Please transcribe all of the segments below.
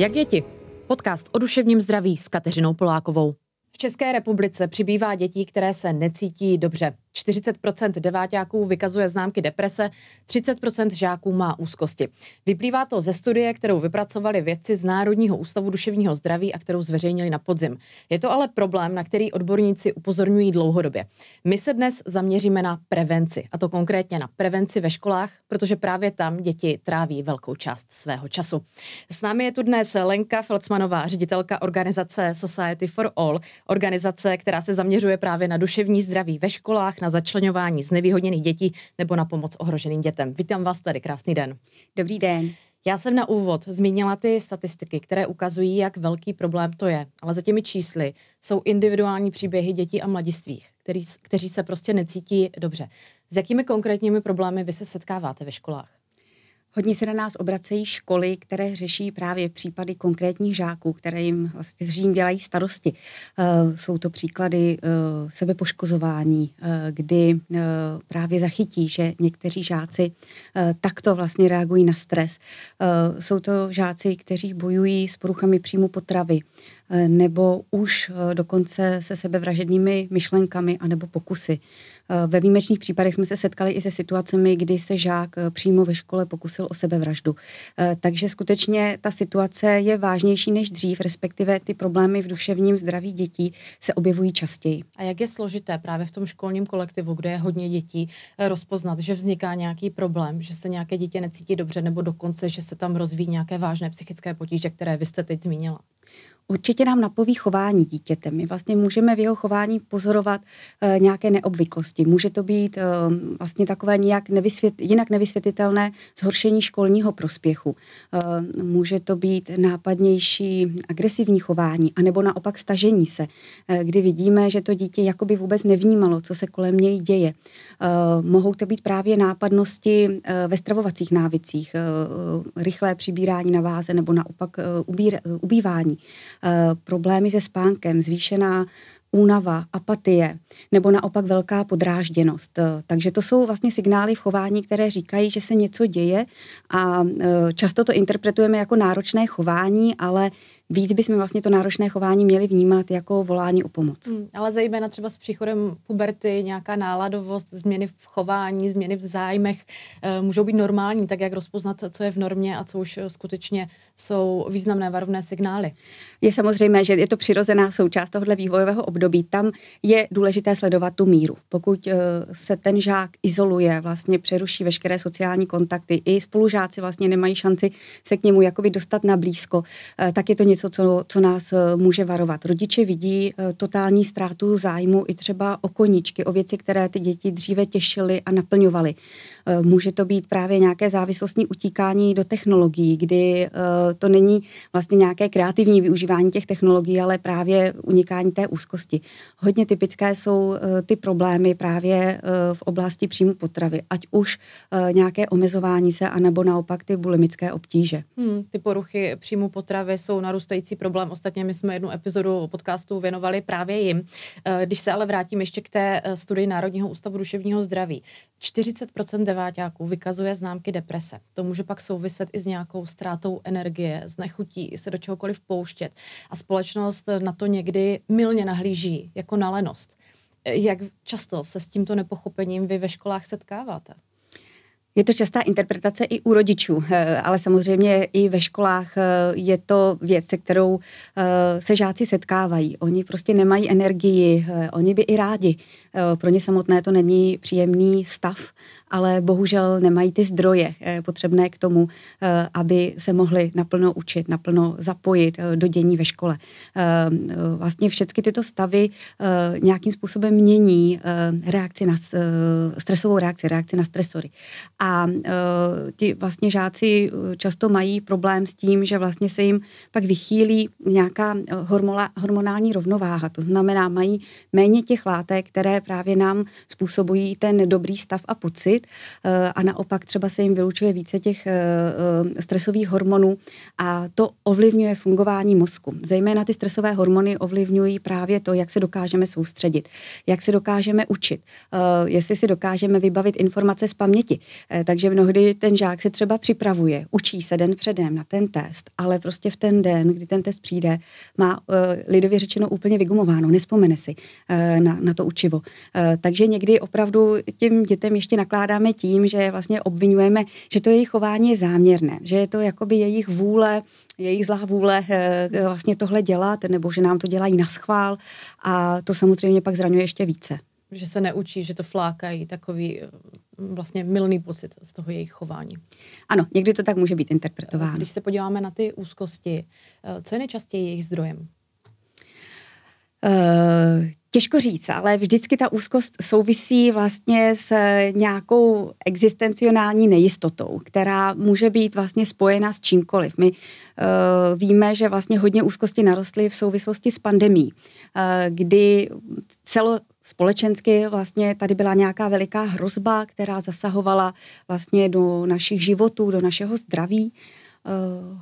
Jak děti? Podcast o duševním zdraví s Kateřinou Polákovou. V České republice přibývá dětí, které se necítí dobře. 40% devátáků vykazuje známky deprese, 30% žáků má úzkosti. Vyplývá to ze studie, kterou vypracovali vědci z Národního ústavu duševního zdraví a kterou zveřejnili na podzim. Je to ale problém, na který odborníci upozorňují dlouhodobě. My se dnes zaměříme na prevenci, a to konkrétně na prevenci ve školách, protože právě tam děti tráví velkou část svého času. S námi je tu dnes Lenka Felcmanová, ředitelka organizace Society for All, organizace, která se zaměřuje právě na duševní zdraví ve školách, na začlenování znevýhodněných dětí nebo na pomoc ohroženým dětem. Vítám vás tady, krásný den. Dobrý den. Já jsem na úvod zmínila ty statistiky, které ukazují, jak velký problém to je, ale za těmi čísly jsou individuální příběhy dětí a mladistvých, který, kteří se prostě necítí dobře. S jakými konkrétními problémy vy se setkáváte ve školách? Hodně se na nás obracejí školy, které řeší právě případy konkrétních žáků, které jim vlastně řím dělají starosti. Eh, jsou to příklady eh, sebepoškozování, eh, kdy právě zachytí, že někteří žáci takto vlastně reagují na stres. Jsou to žáci, kteří bojují s poruchami příjmu potravy, nebo už dokonce se sebevražednými myšlenkami anebo pokusy. Ve výjimečných případech jsme se setkali i se situacemi, kdy se žák eh, přímo ve škole pokusil o sebevraždu. Eh, takže skutečně ta situace je vážnější než dřív, respektive ty problémy v duševním zdraví dětí se objevují častěji. A jak je složité právě v tom školním kolektivu, kde je hodně dětí, eh, rozpoznat, že vzniká nějaký problém, že se nějaké dítě necítí dobře, nebo dokonce, že se tam rozvíjí nějaké vážné psychické potíže, které vy jste teď zmínila? určitě nám napoví chování dítěte. My vlastně můžeme v jeho chování pozorovat e, nějaké neobvyklosti. Může to být e, vlastně takové nějak nevysvět, jinak nevysvětlitelné zhoršení školního prospěchu. E, může to být nápadnější agresivní chování, anebo naopak stažení se, e, kdy vidíme, že to dítě jakoby vůbec nevnímalo, co se kolem něj děje. E, mohou to být právě nápadnosti e, ve stravovacích návicích, e, rychlé přibírání na váze nebo naopak e, ubír, e, ubývání. Eh, problémy se spánkem, zvýšená únava, apatie nebo naopak velká podrážděnost. Eh, takže to jsou vlastně signály v chování, které říkají, že se něco děje a eh, často to interpretujeme jako náročné chování, ale víc bychom vlastně to náročné chování měli vnímat jako volání o pomoc. Hmm, ale zejména třeba s příchodem puberty nějaká náladovost, změny v chování, změny v zájmech e, můžou být normální, tak jak rozpoznat, co je v normě a co už eh, skutečně jsou významné varovné signály. Je samozřejmé, že je to přirozená součást tohoto vývojového období. Tam je důležité sledovat tu míru. Pokud e, se ten žák izoluje, vlastně přeruší veškeré sociální kontakty, i spolužáci vlastně nemají šanci se k němu jakoby dostat na blízko, e, tak je to něco něco, co, co nás eh, může varovat. Rodiče vidí eh, totální ztrátu zájmu i třeba o koníčky, o věci, které ty děti dříve těšily a naplňovaly. Eh, může to být právě nějaké závislostní utíkání do technologií, kdy eh, to není vlastně nějaké kreativní využívání těch technologií, ale právě unikání té úzkosti. Hodně typické jsou eh, ty problémy právě v oblasti příjmu potravy, ať už nějaké omezování se, anebo naopak ty bulimické obtíže. Hmm, ty poruchy příjmu potravy jsou narůstající problém. Ostatně my jsme jednu epizodu podcastu věnovali právě jim. Když se ale vrátím ještě k té studii Národního ústavu duševního zdraví. 40 deváťáků vykazuje známky deprese. To může pak souviset i s nějakou ztrátou energie, s nechutí se do čehokoliv pouštět. A společnost na to někdy milně nahlíží, jako na lenost. Jak často se s tímto nepochopením vy ve školách setkáváte? Je to častá interpretace i u rodičů, eh, ale samozřejmě i ve školách eh, je to věc, se kterou eh, se žáci setkávají. Oni prostě nemají energii, oni by i rádi. Pro ně samotné to není příjemný stav, ale bohužel nemají ty zdroje potřebné k tomu, aby se mohli naplno učit, naplno zapojit do dění ve škole. Vlastně všechny tyto stavy nějakým způsobem mění reakci na stresovou reakci, reakci na stresory. A uh, ti vlastně žáci e, často mají problém s tím, že vlastně se jim pak vychýlí nějaká e, hormola, hormonální rovnováha. To znamená, mají méně těch látek, které právě nám způsobují ten dobrý stav a pocit uh, a naopak třeba se jim vylučuje více těch uh, stresových hormonů a to ovlivňuje fungování mozku. Zejména ty stresové hormony ovlivňují právě to, jak se dokážeme soustředit, jak se dokážeme učit, uh, jestli si dokážeme vybavit informace z paměti. Eh, takže mnohdy ten žák se třeba připravuje, učí se den předem na ten test, ale prostě v ten den, kdy ten test přijde, má eh, lidově řečeno úplně vygumováno, nespomene si eh, na, na to učivo. Takže někdy opravdu těm dětem ještě nakládáme tím, že vlastně obvinujeme, že to jejich chování je záměrné, že je to jakoby jejich vůle, jejich zlá vůle vlastně tohle dělat, nebo že nám to dělají na schvál a to samozřejmě pak zraňuje ještě více. Že se neučí, že to flákají, takový vlastně milný pocit z toho jejich chování. Ano, někdy to tak může být interpretováno. Když se podíváme na ty úzkosti, eh, co je nejčastěji jejich zdrojem? Uh, těžko říct, ale vždycky ta úzkost souvisí vlastně s nějakou existencionální nejistotou, která může být vlastně spojena s čímkoliv. My uh, víme, že vlastně hodně úzkosti narostly v souvislosti s pandemí, uh, kdy celo, společensky vlastně tady byla nějaká veliká hrozba, která zasahovala vlastně do našich životů, do našeho zdraví. Eh,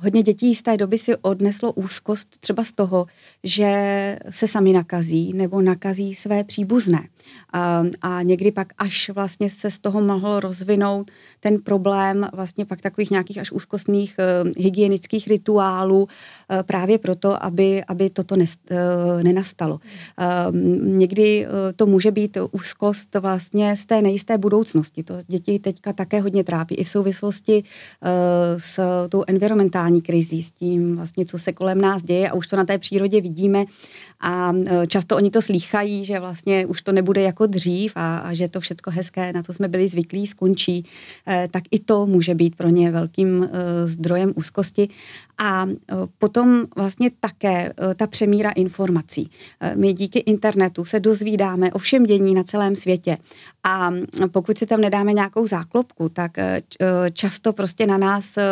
hodně dětí z té doby si odneslo úzkost třeba z toho, že se sami nakazí nebo nakazí své příbuzné. A, ehm, a někdy pak až vlastně se z toho mohl rozvinout ten problém vlastně pak takových nějakých až úzkostných uh, hygienických rituálů uh, právě proto, aby, aby toto nest, uh, eh, nenastalo. Uh, někdy uh, to může být úzkost vlastně z té nejisté budoucnosti. To děti teďka také hodně trápí i v souvislosti uh, s tou environmentální krizí, s tím vlastně, co se kolem nás děje a už to na té přírodě vidíme, a e, často oni to slýchají, že vlastně už to nebude jako dřív a, a že to všechno hezké, na co jsme byli zvyklí, skončí, e, tak i to může být pro ně velkým e, zdrojem úzkosti. A potom vlastně také ta přemíra informací. My díky internetu se dozvídáme o všem dění na celém světě a pokud si tam nedáme nějakou záklopku, tak eh, eh, často prostě na nás eh,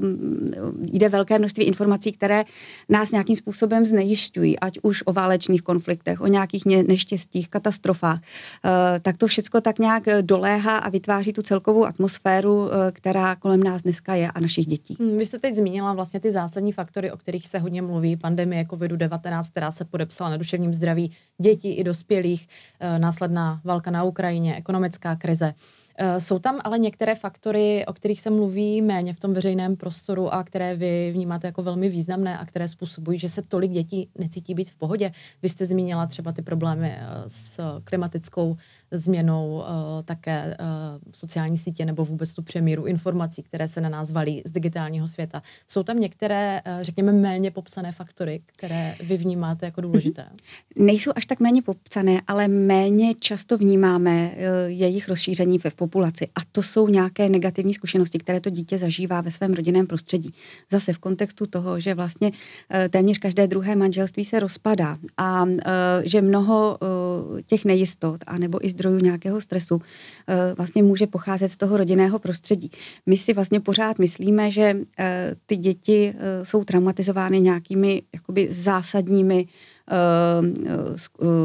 mm, jde velké množství informací, které nás nějakým způsobem znejišťují, ať už o válečných konfliktech, o nějakých neštěstích, katastrofách. Tak to všechno tak nějak doléhá a vytváří tu celkovou atmosféru, která kolem nás dneska je a našich dětí. Hmm, vy jste teď zmínila vlastně ty zásadní faktory, o kterých se hodně mluví. Pandemie COVID-19, která se podepsala na duševním zdraví dětí i dospělých, následná válka na Ukrajině země, ekonomická krize. Eh, jsou tam ale některé faktory, o kterých se mluví méně v tom veřejném prostoru a které vy vnímáte jako velmi významné a které způsobují, že se tolik dětí necítí být v pohodě. Vy jste zmínila třeba ty problémy eh, s klimatickou změnou eh, také eh, sociální sítě nebo vůbec tu přemíru informací, které se na nás valí z digitálního světa. Jsou tam některé, eh, řekněme, méně popsané faktory, které vy vnímáte jako mhm. důležité? Nejsou až tak méně popsané, ale méně často vnímáme jejich rozšíření ve populaci. A to jsou nějaké negativní zkušenosti, které to dítě zažívá ve svém rodinném prostředí. Zase v kontextu toho, že vlastně téměř každé druhé manželství se rozpadá a že mnoho těch nejistot, anebo i zdrojů nějakého stresu eh, vlastně může pocházet z toho rodinného prostředí. My si vlastně pořád myslíme, že eh, ty děti eh, jsou traumatizovány nějakými jakoby zásadními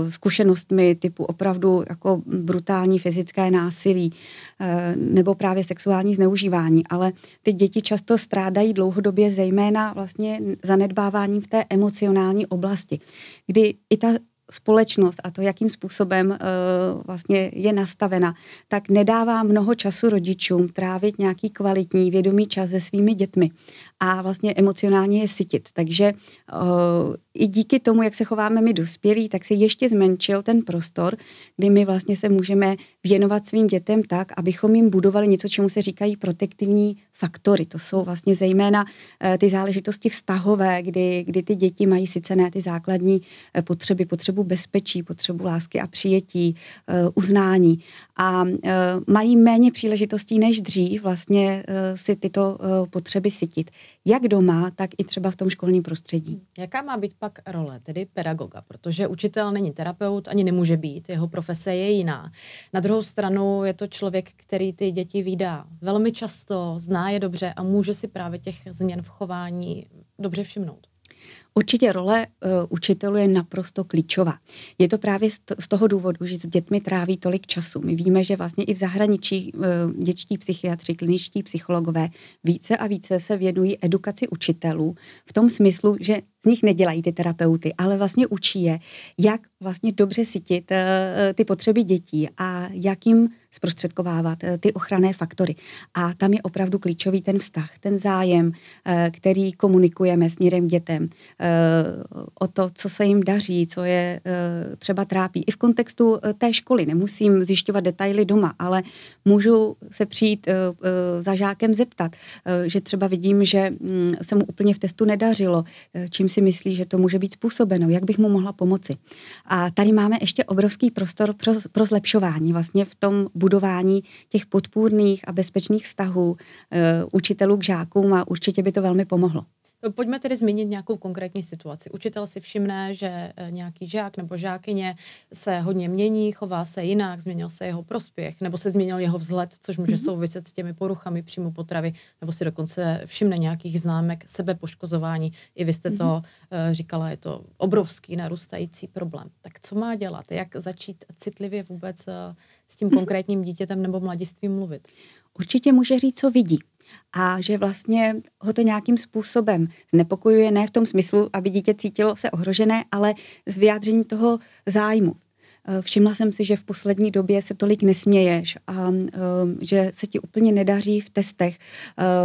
zkušenostmi typu opravdu jako brutální fyzické násilí nebo právě sexuální zneužívání, ale ty děti často strádají dlouhodobě zejména vlastně zanedbáváním v té emocionální oblasti, kdy i ta společnost a to, jakým způsobem eh, vlastně je nastavena, tak nedává mnoho času rodičům trávit nějaký kvalitní vědomý čas se svými dětmi a vlastně emocionálně je sytit. Takže uh, i díky tomu, jak se chováme my dospělí, tak se ještě zmenšil ten prostor, kdy my vlastně se můžeme věnovat svým dětem tak, abychom jim budovali něco, čemu se říkají protektivní faktory. To jsou vlastně zejména uh, ty záležitosti vztahové, kdy, kdy ty děti mají sice ne ty základní uh, potřeby, potřebu bezpečí, potřebu lásky a přijetí, uh, uznání a mají méně příležitostí než dřív vlastně si tyto potřeby sytit jak doma, tak i třeba v tom školním prostředí. Jaká má být pak role tedy pedagoga? Protože učitel není terapeut, ani nemůže být, jeho profese je jiná. Na druhou stranu je to člověk, který ty děti vydá velmi často, zná je dobře a může si právě těch změn v chování dobře všimnout. Určitě role uh, učitelů je naprosto klíčová. Je to právě z toho důvodu, že s dětmi tráví tolik času. My víme, že vlastně i v zahraničí uh, dětští psychiatři, kliničtí psychologové více a více se věnují edukaci učitelů v tom smyslu, že z nich nedělají ty terapeuty, ale vlastně učí je, jak vlastně dobře sytit uh, ty potřeby dětí a jakým zprostředkovávat eh, ty ochranné faktory. A tam je opravdu klíčový ten vztah, ten zájem, eh, který komunikujeme směrem dětem eh, o to, co se jim daří, co je třeba trápí. I v kontextu té školy nemusím zjišťovat detaily doma, ale můžu se přijít za žákem zeptat, že třeba vidím, že mm, se mu úplně v testu nedařilo, čím si myslí, že to může být způsobeno, jak bych mu mohla pomoci. A tady máme ještě obrovský prostor pro zlepšování vlastně v tom budování těch podpůrných a bezpečných vztahů eh, učitelů k žákům a určitě by to velmi pomohlo. No, pojďme tedy zmínit nějakou konkrétní situaci. Učitel si všimne, že eh, nějaký žák nebo žákyně se hodně mění, chová se jinak, změnil se jeho prospěch, nebo se změnil jeho vzhled, což může mm-hmm. souviset s těmi poruchami příjmu potravy, nebo si dokonce všimne nějakých známek sebepoškozování. I vy jste to mm-hmm. říkala, je to obrovský narůstající problém. Tak co má dělat? Jak začít citlivě vůbec s tím konkrétním dítětem nebo mladistvím mluvit? Určitě může říct, co vidí a že vlastně ho to nějakým způsobem znepokojuje, ne v tom smyslu, aby dítě cítilo se ohrožené, ale z vyjádření toho zájmu. Eh, všimla jsem si, že v poslední době se tolik nesměješ a um, že se ti úplně nedaří v testech.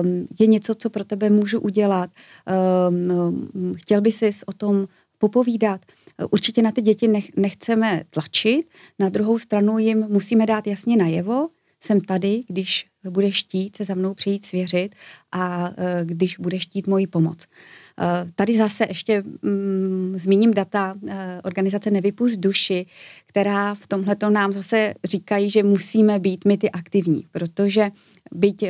Um, je něco, co pro tebe můžu udělat. Um, chtěl by si o tom popovídat. Určitě na ty děti nech, nechceme tlačit, na druhou stranu jim musíme dát jasně najevo, jsem tady, když bude štít, se za mnou přijít svěřit a e, když bude štít, moji pomoc. E, tady zase ještě mm, zmíním data e, organizace Nevypust duši, která v tomhle nám zase říkají, že musíme být my ty aktivní, protože byť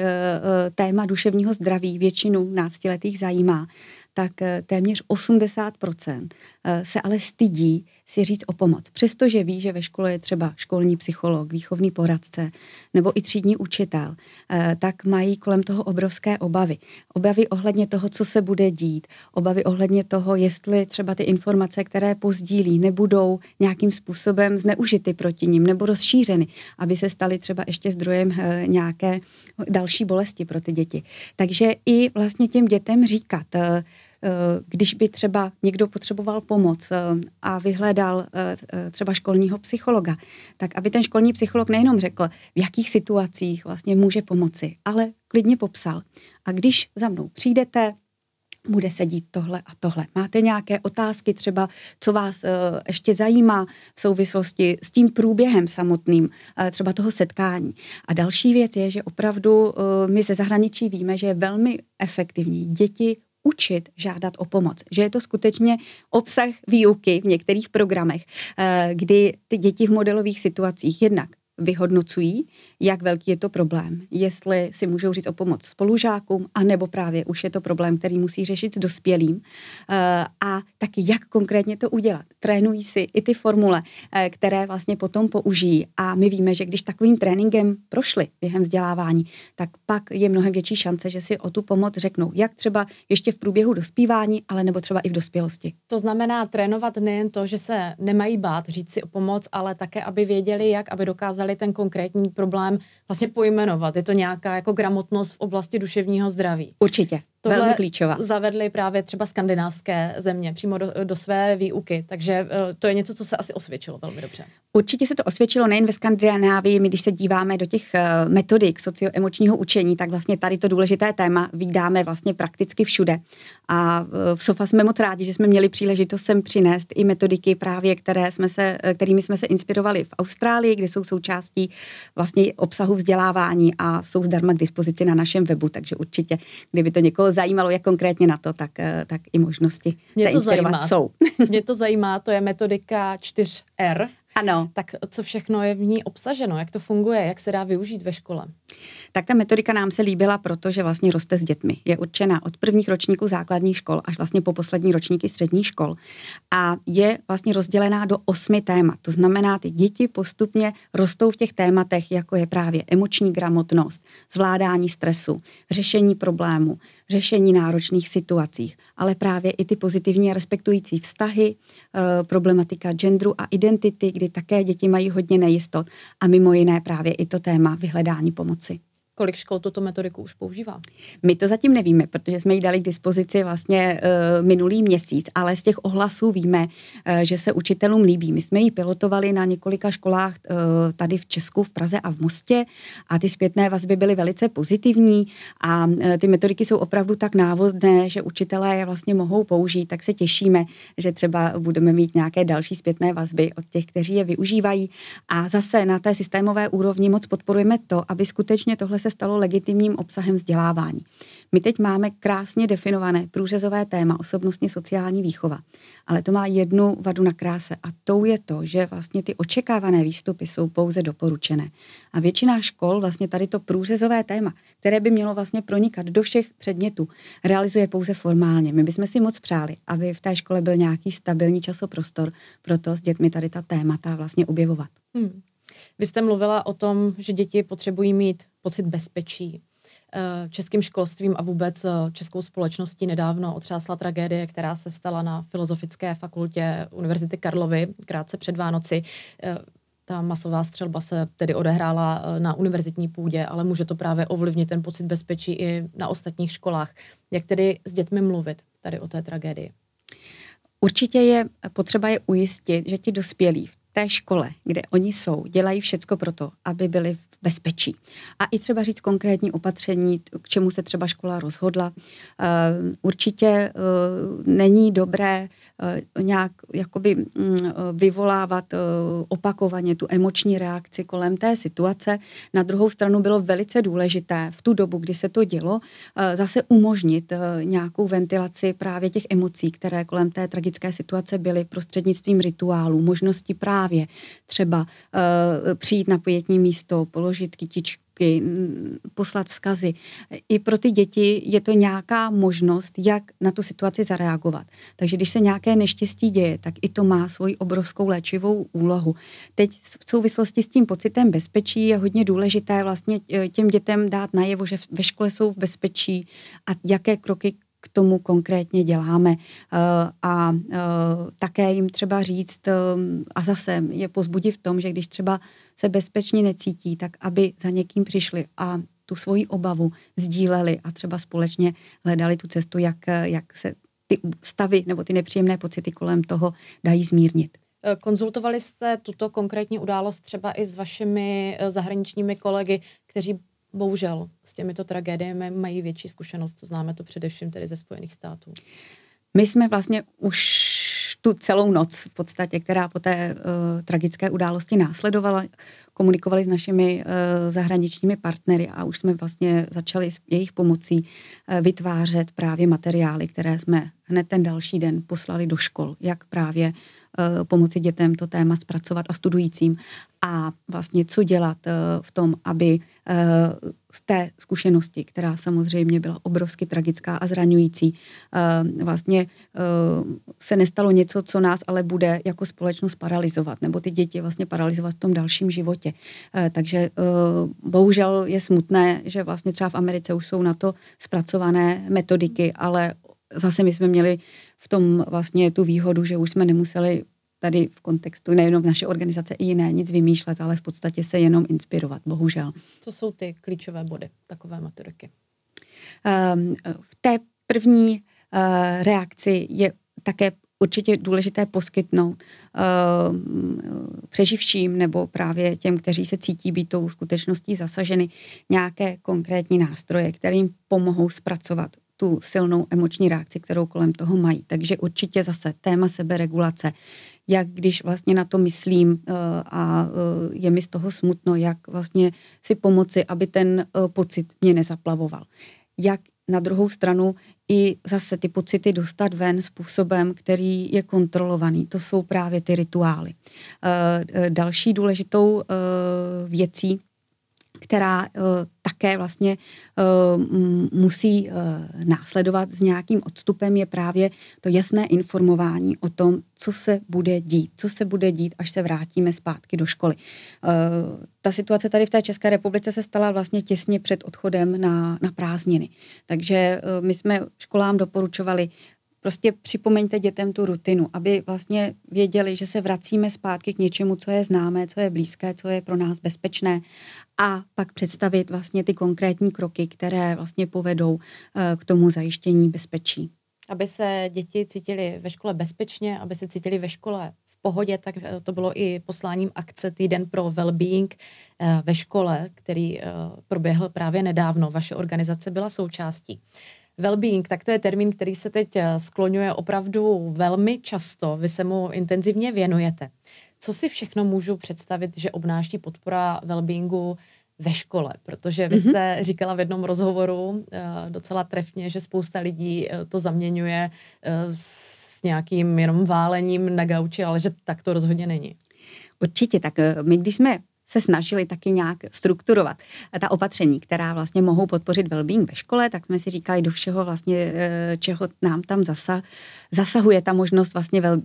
téma duševního zdraví většinu náctiletých zajímá, tak eh, téměř 80% eh, se ale stydí si říct o pomoc. Přestože ví, že ve škole je třeba školní psycholog, výchovný poradce nebo i třídní učitel, eh, tak mají kolem toho obrovské obavy. Obavy ohledně toho, co se bude dít, obavy ohledně toho, jestli třeba ty informace, které pozdílí, nebudou nějakým způsobem zneužity proti ním nebo rozšířeny, aby se staly třeba ještě zdrojem nějaké další bolesti pro ty děti. Takže i vlastně těm dětem říkat, Eh, když by třeba někdo potřeboval pomoc eh, a vyhledal eh, třeba školního psychologa, tak aby ten školní psycholog nejenom řekl, v jakých situacích vlastně může pomoci, ale klidně popsal. A když za mnou přijdete, bude sedít tohle a tohle. Máte nějaké otázky třeba, co vás ještě zajímá v souvislosti s tím průběhem samotným, třeba toho setkání. A další věc je, že opravdu my ze zahraničí víme, že je velmi efektivní děti učit žádat o pomoc. Že je to skutečně obsah výuky v některých programech, eh, kdy ty děti v modelových situacích jednak vyhodnocují, jak velký je to problém. Jestli si můžou říct o pomoc spolužákům, anebo právě už je to problém, který musí řešit s dospělým. Eh, a taky jak konkrétně to udělat. Trénují si i ty formule, eh, které vlastně potom použijí. A my víme, že když takovým tréninkem prošli během vzdělávání, tak pak je mnohem větší šance, že si o tu pomoc řeknou, jak třeba ještě v průběhu dospívání, ale nebo třeba i v dospělosti. To znamená trénovat nejen to, že se nemají bát říct si o pomoc, ale také, aby věděli, jak, aby dokázali dokázali ten konkrétní problém vlastně pojmenovat. Je to nějaká jako gramotnost v oblasti duševního zdraví. Určitě tohle Velmi klíčová. zavedly právě třeba skandinávské země přímo do, do své výuky. Takže eh, to je něco, co se asi osvědčilo velmi dobře. Určitě se to osvědčilo nejen ve Skandinávii. My, když se díváme do těch eh, metodik socioemočního učení, tak vlastně tady to důležité téma vydáme vlastně prakticky všude. A eh, v SOFA jsme moc rádi, že jsme měli příležitost sem přinést i metodiky právě, které jsme se, kterými jsme se inspirovali v Austrálii, kde jsou součástí vlastně obsahu vzdělávání a jsou zdarma k dispozici na našem webu, takže určitě, kdyby to někoho zajímalo, jak konkrétně na to, tak, eh, tak i možnosti Mě to zajímá. jsou. Mě to zajímá, to je metodika 4R. Ano. Tak co všechno je v ní obsaženo, jak to funguje, jak se dá využít ve škole? tak ta metodika nám se líbila, protože vlastně roste s dětmi. Je určená od prvních ročníků základních škol až vlastně po poslední ročníky středních škol. A je vlastně rozdělená do osmi témat. To znamená, ty děti postupně rostou v těch tématech, jako je právě emoční gramotnost, zvládání stresu, řešení problémů, řešení náročných situací, ale právě i ty pozitivní a respektující vztahy, eh, problematika genderu a identity, kdy také děti mají hodně nejistot a mimo jiné právě i to téma vyhledání pomoci kolik škol tuto metodiku už používá? My to zatím nevíme, protože jsme ji dali k dispozici vlastně e, minulý měsíc, ale z těch ohlasů víme, e, že se učitelům líbí. My jsme ji pilotovali na několika školách e, tady v Česku, v Praze a v Mostě a ty zpětné vazby byly velice pozitivní a e, ty metodiky jsou opravdu tak návodné, že učitelé je vlastně mohou použít, tak se těšíme, že třeba budeme mít nějaké další zpětné vazby od těch, kteří je využívají. A zase na té systémové úrovni moc podporujeme to, aby skutečně tohle se stalo legitimním obsahem vzdělávání. My teď máme krásně definované průřezové téma osobnostně sociální výchova, ale to má jednu vadu na kráse a tou je to, že vlastně ty očekávané výstupy jsou pouze doporučené. A většina škol vlastně tady to průřezové téma, které by mělo vlastně pronikat do všech předmětů, realizuje pouze formálně. My bychom si moc přáli, aby v té škole byl nějaký stabilní časoprostor pro to s dětmi tady ta témata vlastně objevovat. Hmm. Vy jste mluvila o tom, že děti potřebují mít pocit bezpečí. Eh, českým školstvím a vůbec eh, českou společností nedávno otřásla tragédie, která se stala na Filozofické fakultě Univerzity Karlovy krátce před Vánoci. Eh, ta masová střelba se tedy odehrála na univerzitní půdě, ale může to právě ovlivnit ten pocit bezpečí i na ostatních školách. Jak tedy s dětmi mluvit tady o té tragédii? Určitě je potřeba je ujistit, že ti dospělí v té škole, kde oni jsou, dělají všecko pro to, aby byli v bezpečí. A i třeba říct konkrétní opatření, k čemu se třeba škola rozhodla. Eh, určitě eh, není dobré Eh, nějak jakoby mm, eh, vyvolávat eh, opakovaně tu emoční reakci kolem té situace. Na druhou stranu bylo velice důležité v tu dobu, kdy se to dělo, zase umožnit nějakou ventilaci právě těch emocí, které kolem té tragické situace byly prostřednictvím rituálů, možností právě třeba přijít na pojetní místo, položit kytičku, fotky, poslat vzkazy. I pro ty děti je to nějaká možnost, jak na tu situaci zareagovat. Takže když se nějaké neštěstí děje, tak i to má svoji obrovskou léčivou úlohu. Teď v souvislosti s tím pocitem bezpečí je hodně důležité vlastně e, těm dětem dát najevo, že ve škole jsou v bezpečí a jaké kroky k tomu konkrétně děláme. Eh, a eh, také jim třeba říct, eh, a zase je pozbudí v tom, že když třeba se bezpečně necítí, tak aby za někým přišli a tu svoji obavu sdíleli a třeba společně hledali tu cestu, jak, jak se ty stavy nebo ty nepříjemné pocity kolem toho dají zmírnit. Konzultovali jste tuto konkrétní událost třeba i s vašimi zahraničními kolegy, kteří bohužel s těmito tragédiemi mají větší zkušenost. Známe to především tedy ze Spojených států. My jsme vlastně už tu celou noc v podstatě, která po té uh, tragické události následovala, komunikovali s našimi uh, zahraničními partnery a už jsme vlastně začali s jejich pomocí uh, vytvářet právě materiály, které jsme hned ten další den poslali do škol, jak právě uh, pomoci dětem to téma zpracovat a studujícím a vlastně co dělat uh, v tom, aby z eh, té zkušenosti, která samozřejmě byla obrovsky tragická a zraňující, eh, vlastně eh, se nestalo něco, co nás ale bude jako společnost paralizovat, nebo ty děti vlastně paralizovat v tom dalším životě. Takže bohužel je smutné, že vlastně třeba v Americe už jsou na to zpracované metodiky, ale zase my jsme měli v tom vlastně tu výhodu, že už jsme nemuseli tady v kontextu nejenom naše organizace i jiné nic vymýšlet, ale v podstatě se jenom inspirovat, bohužel. Co jsou ty klíčové body takové maturiky? Um, ehm, v té první uh, reakci je také určitě důležité poskytnout uh, přeživším nebo právě těm, kteří se cítí být tou skutečností zasaženy, nějaké konkrétní nástroje, kterým pomohou zpracovat tu silnou emoční reakci, kterou kolem toho mají. Takže určitě zase téma seberegulace jak když vlastně na to myslím eh, a eh, je mi z toho smutno, jak vlastně si pomoci, aby ten eh, pocit mě nezaplavoval. Jak na druhou stranu i zase ty pocity dostat ven způsobem, který je kontrolovaný. To jsou právě ty rituály. Další důležitou věcí která eh, také vlastně eh, musí eh, následovat s nějakým odstupem, je právě to jasné informování o tom, co se bude dít, co se bude dít, až se vrátíme zpátky do školy. Ta situace tady v té České republice se stala vlastně těsně před odchodem na, na prázdniny. Takže my jsme školám doporučovali prostě připomeňte dětem tu rutinu, aby vlastně věděli, že se vracíme zpátky k něčemu, co je známé, co je blízké, co je pro nás bezpečné a pak představit vlastně ty konkrétní kroky, které vlastně povedou eh, k tomu zajištění bezpečí. Aby se děti cítili ve škole bezpečně, aby se cítili ve škole v pohodě, tak eh, to bylo i posláním akce Týden pro wellbeing eh, ve škole, který proběhl právě nedávno. Vaše organizace byla součástí. Wellbeing, tak to je termín, který se teď eh, skloňuje opravdu velmi často. Vy se mu intenzivně věnujete. Co si všechno můžu představit, že obnáší podpora wellbeingu ve škole? Protože vy mhm. jste mm-hmm. říkala v jednom rozhovoru eh, docela trefně, že spousta lidí eh, to zaměňuje s nějakým jenom válením na gauči, ale že tak to rozhodně není. Určitě, tak my když jsme se snažili taky nějak strukturovat ta opatření, která vlastně mohou podpořit wellbeing ve škole, tak jsme si říkali do všeho vlastně, eh, čeho nám tam zasa zasahuje ta možnost vlastně well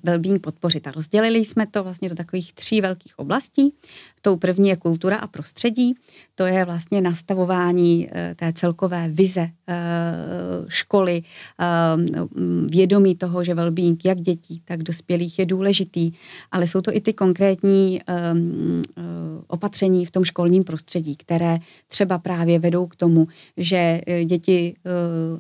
podpořit. A rozdělili jsme to vlastně do takových tří velkých oblastí. Tou první je kultura a prostředí. To je vlastně nastavování eh, té celkové vize eh, školy, eh, vědomí toho, že well jak dětí, tak dospělých je důležitý, ale jsou to i ty konkrétní opatření v tom školním prostředí, které třeba právě vedou k tomu, že děti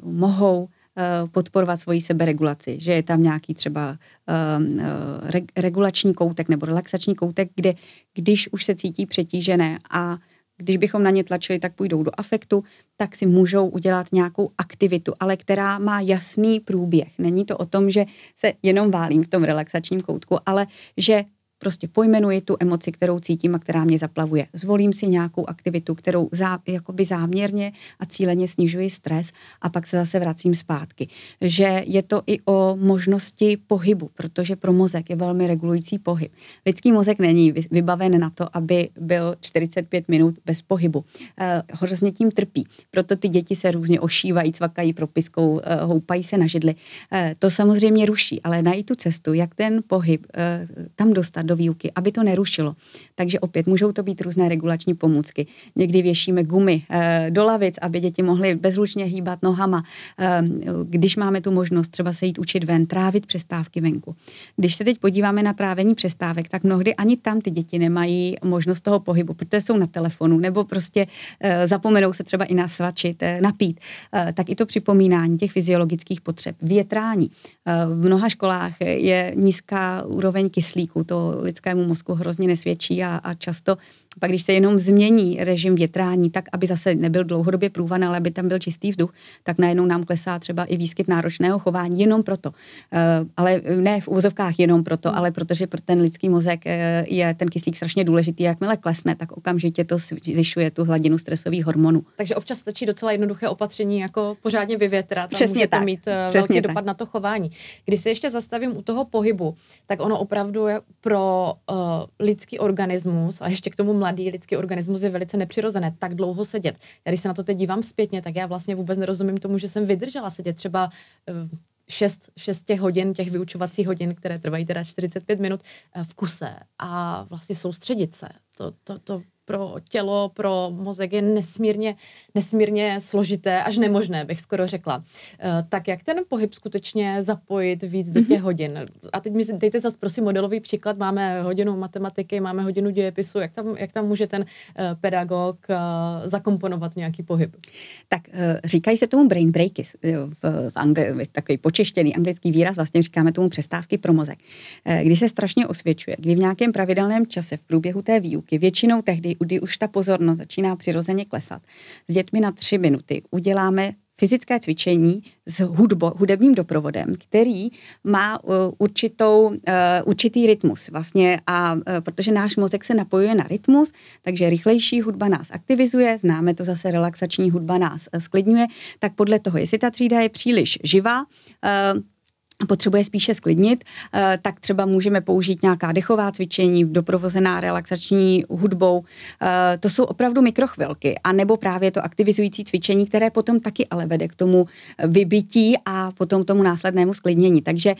mohou Eh, podporovat svoji seberegulaci, že je tam nějaký třeba ehm, eh, re, regulační koutek nebo relaxační koutek, kde když už se cítí přetížené a když bychom na ně tlačili, tak půjdou do afektu, tak si můžou udělat nějakou aktivitu, ale která má jasný průběh. Není to o tom, že se jenom válím v tom relaxačním koutku, ale že Prostě pojmenuji tu emoci, kterou cítím a která mě zaplavuje. Zvolím si nějakou aktivitu, kterou zá, jakoby záměrně a cíleně snižuji stres a pak se zase vracím zpátky. Že je to i o možnosti pohybu, protože pro mozek je velmi regulující pohyb. Lidský mozek není vybaven na to, aby byl 45 minut bez pohybu. E, hrozně tím trpí. Proto ty děti se různě ošívají, cvakají propiskou, e, houpají se na židli. E, to samozřejmě ruší, ale najít tu cestu, jak ten pohyb e, tam dostat do výuky, aby to nerušilo. Takže opět můžou to být různé regulační pomůcky. Někdy věšíme gumy eh, do lavic, aby děti mohly bezlučně hýbat nohama, eh, když máme tu možnost třeba se jít učit ven, trávit přestávky venku. Když se teď podíváme na trávení přestávek, tak mnohdy ani tam ty děti nemají možnost toho pohybu, protože jsou na telefonu nebo prostě eh, zapomenou se třeba i nasvačit, napít. Tak i to připomínání těch fyziologických potřeb. Větrání. V mnoha školách je nízká úroveň kyslíku, to lidskému mozku hrozně nesvědčí a, a často pak když se jenom změní režim větrání, tak aby zase nebyl dlouhodobě průvan, ale aby tam byl čistý vzduch, tak najednou nám klesá třeba i výskyt náročného chování jenom proto. Eh, ale eh, ne v úvozovkách jenom proto, ale protože pro ten lidský mozek eh, je ten kyslík strašně důležitý. Jakmile klesne, tak okamžitě to zvyšuje tu hladinu stresových hormonů. Takže občas stačí docela jednoduché opatření, jako pořádně vyvětrat. A Přesně může tak. to mít Přesně velký tak. dopad na to chování. Když se ještě zastavím u toho pohybu, tak ono opravdu je pro uh, lidský organismus a ještě k tomu mladý lidský organismus je velice nepřirozené tak dlouho sedět. Já když se na to teď dívám zpětně, tak já vlastně vůbec nerozumím tomu, že jsem vydržela sedět třeba eh, šest, šest těch hodin, těch vyučovacích hodin, které trvají teda 45 minut eh, v kuse a vlastně soustředit se. To, to, to pro tělo, pro mozek je nesmírně, nesmírně složité, až nemožné, bych skoro řekla. Eh, tak jak ten pohyb skutečně zapojit víc do těch mhm. hodin? A teď mi dejte zase, prosím, modelový příklad. Máme hodinu matematiky, máme hodinu dějepisu. Jak tam, jak tam může ten eh, pedagog eh, zakomponovat nějaký pohyb? Tak říkají se tomu brain breaky, v, v angli- takový počeštěný anglický výraz, vlastně říkáme tomu přestávky pro mozek. Kdy se strašně osvědčuje, kdy v nějakém pravidelném čase v průběhu té výuky, většinou tehdy kdy už ta pozornost začíná přirozeně klesat, s dětmi na tři minuty uděláme fyzické cvičení s hudbo, hudebním doprovodem, který má uh, určitou, uh, určitý rytmus vlastně a uh, protože náš mozek se napojuje na rytmus, takže rychlejší hudba nás aktivizuje, známe to zase relaxační hudba nás sklidňuje, tak podle toho, jestli ta třída je příliš živá, potřebuje spíše sklidnit, eh, tak třeba můžeme použít nějaká dechová cvičení, doprovozená relaxační hudbou. Eh, to jsou opravdu mikrochvilky, a nebo právě to aktivizující cvičení, které potom taky ale vede k tomu eh, vybití a potom tomu následnému sklidnění. Takže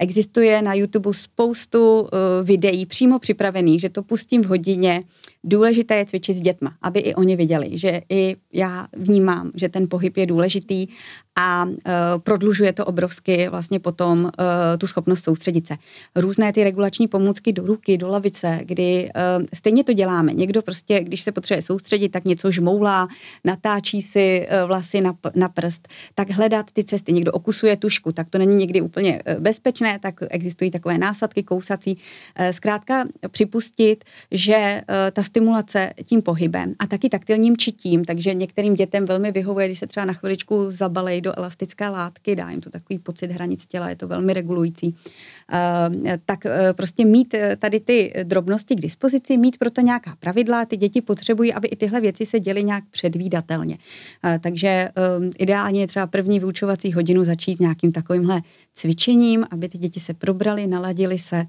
existuje na YouTube spoustu videí přímo připravených, že to pustím v hodině, důležité je cvičit s dětma, aby i oni viděli, že i já vnímám, že ten pohyb je důležitý a uh, prodlužuje to obrovsky vlastně potom uh, tu schopnost soustředit se. Různé ty regulační pomůcky do ruky, do lavice, kdy uh, stejně to děláme. Někdo prostě, když se potřebuje soustředit, tak něco žmoulá, natáčí si uh, vlasy na, na prst, tak hledat ty cesty. Někdo okusuje tušku, tak to není někdy úplně bezpečné, tak existují takové násadky kousací. Uh, zkrátka připustit, že uh, ta stimulace tím pohybem a taky taktilním čitím, takže některým dětem velmi vyhovuje, když se třeba na chviličku zabalej do elastické látky, dá jim to takový pocit hranic těla, je to velmi regulující. Eh, tak eh, prostě mít eh, tady ty drobnosti k dispozici, mít proto nějaká pravidla, ty děti potřebují, aby i tyhle věci se děly nějak předvídatelně. Takže ideálně je třeba první vyučovací hodinu začít nějakým takovýmhle cvičením, aby ty děti se probrali, naladili se.